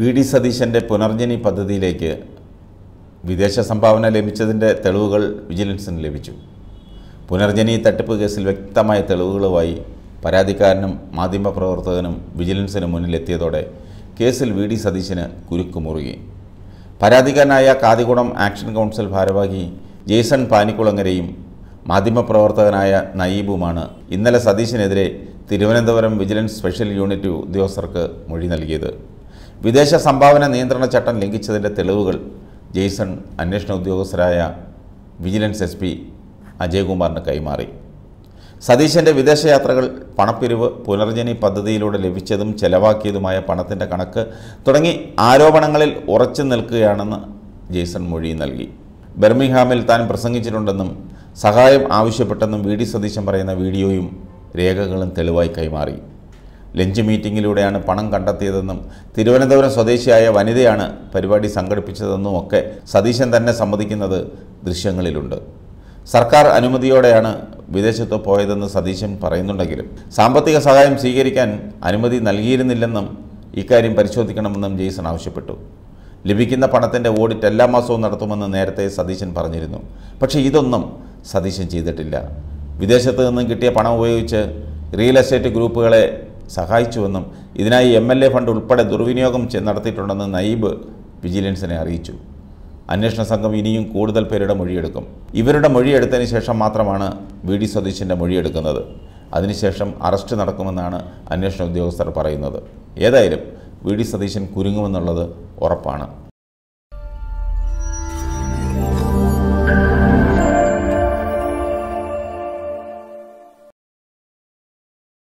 V D സതീശൻ്റെ Punarjani പദ്ധതിയിലേക്ക് വിദേശ സംഭാവന ലഭിച്ചതിൻ്റെ തെളിവുകൾ വിജിലൻസിന് ലഭിച്ചു പുനർജനി തട്ടിപ്പ് കേസിൽ വ്യക്തമായ തെളിവുകളുമായി പരാതിക്കാരനും മാധ്യമപ്രവർത്തകനും വിജിലൻസിന് മുന്നിലെത്തിയതോടെ കേസിൽ വി ഡി സതീശന് കുരുക്കുമുറുകി പരാതിക്കാരനായ കാതികുളം ആക്ഷൻ കൗൺസിൽ ഭാരവാഹി ജെയ്സൺ പാനിക്കുളങ്ങരെയും മാധ്യമപ്രവർത്തകനായ നയീബുമാണ് ഇന്നലെ സതീശിനെതിരെ തിരുവനന്തപുരം വിജിലൻസ് സ്പെഷ്യൽ യൂണിറ്റ് ഉദ്യോഗസ്ഥർക്ക് മൊഴി നൽകിയത് വിദേശ സംഭാവന നിയന്ത്രണ ചട്ടം ലംഘിച്ചതിൻ്റെ തെളിവുകൾ ജെയ്സൺ അന്വേഷണ ഉദ്യോഗസ്ഥരായ വിജിലൻസ് എസ് പി അജയ്കുമാറിന് കൈമാറി സതീശൻ്റെ വിദേശയാത്രകൾ പണപ്പിരിവ് പുനർജനി പദ്ധതിയിലൂടെ ലഭിച്ചതും ചെലവാക്കിയതുമായ പണത്തിൻ്റെ കണക്ക് തുടങ്ങി ആരോപണങ്ങളിൽ ഉറച്ചു നിൽക്കുകയാണെന്ന് ജെയ്സൺ മൊഴി നൽകി ബെർമിംഗ്ഹാമിൽ താൻ പ്രസംഗിച്ചിട്ടുണ്ടെന്നും സഹായം ആവശ്യപ്പെട്ടെന്നും വി ഡി സതീശൻ പറയുന്ന വീഡിയോയും രേഖകളും തെളിവായി കൈമാറി ലഞ്ച് മീറ്റിങ്ങിലൂടെയാണ് പണം കണ്ടെത്തിയതെന്നും തിരുവനന്തപുരം സ്വദേശിയായ വനിതയാണ് പരിപാടി സംഘടിപ്പിച്ചതെന്നും ഒക്കെ സതീശൻ തന്നെ സമ്മതിക്കുന്നത് ദൃശ്യങ്ങളിലുണ്ട് സർക്കാർ അനുമതിയോടെയാണ് വിദേശത്ത് പോയതെന്ന് സതീശൻ പറയുന്നുണ്ടെങ്കിലും സാമ്പത്തിക സഹായം സ്വീകരിക്കാൻ അനുമതി നൽകിയിരുന്നില്ലെന്നും ഇക്കാര്യം പരിശോധിക്കണമെന്നും ജെയ്സൺ ആവശ്യപ്പെട്ടു ലഭിക്കുന്ന പണത്തിൻ്റെ ഓഡിറ്റ് എല്ലാ മാസവും നടത്തുമെന്ന് നേരത്തെ സതീശൻ പറഞ്ഞിരുന്നു പക്ഷേ ഇതൊന്നും സതീശൻ ചെയ്തിട്ടില്ല വിദേശത്ത് നിന്നും കിട്ടിയ പണം ഉപയോഗിച്ച് റിയൽ എസ്റ്റേറ്റ് ഗ്രൂപ്പുകളെ സഹായിച്ചുവെന്നും ഇതിനായി എം എൽ എ ഫണ്ട് ഉൾപ്പെടെ ദുർവിനിയോഗം നടത്തിയിട്ടുണ്ടെന്ന് നയീബ് വിജിലൻസിനെ അറിയിച്ചു അന്വേഷണ സംഘം ഇനിയും കൂടുതൽ പേരുടെ മൊഴിയെടുക്കും ഇവരുടെ മൊഴിയെടുത്തതിന് ശേഷം മാത്രമാണ് വി ഡി സതീശൻ്റെ മൊഴിയെടുക്കുന്നത് അതിനുശേഷം അറസ്റ്റ് നടക്കുമെന്നാണ് അന്വേഷണ ഉദ്യോഗസ്ഥർ പറയുന്നത് ഏതായാലും വി ഡി സതീശൻ കുരുങ്ങുമെന്നുള്ളത് ഉറപ്പാണ്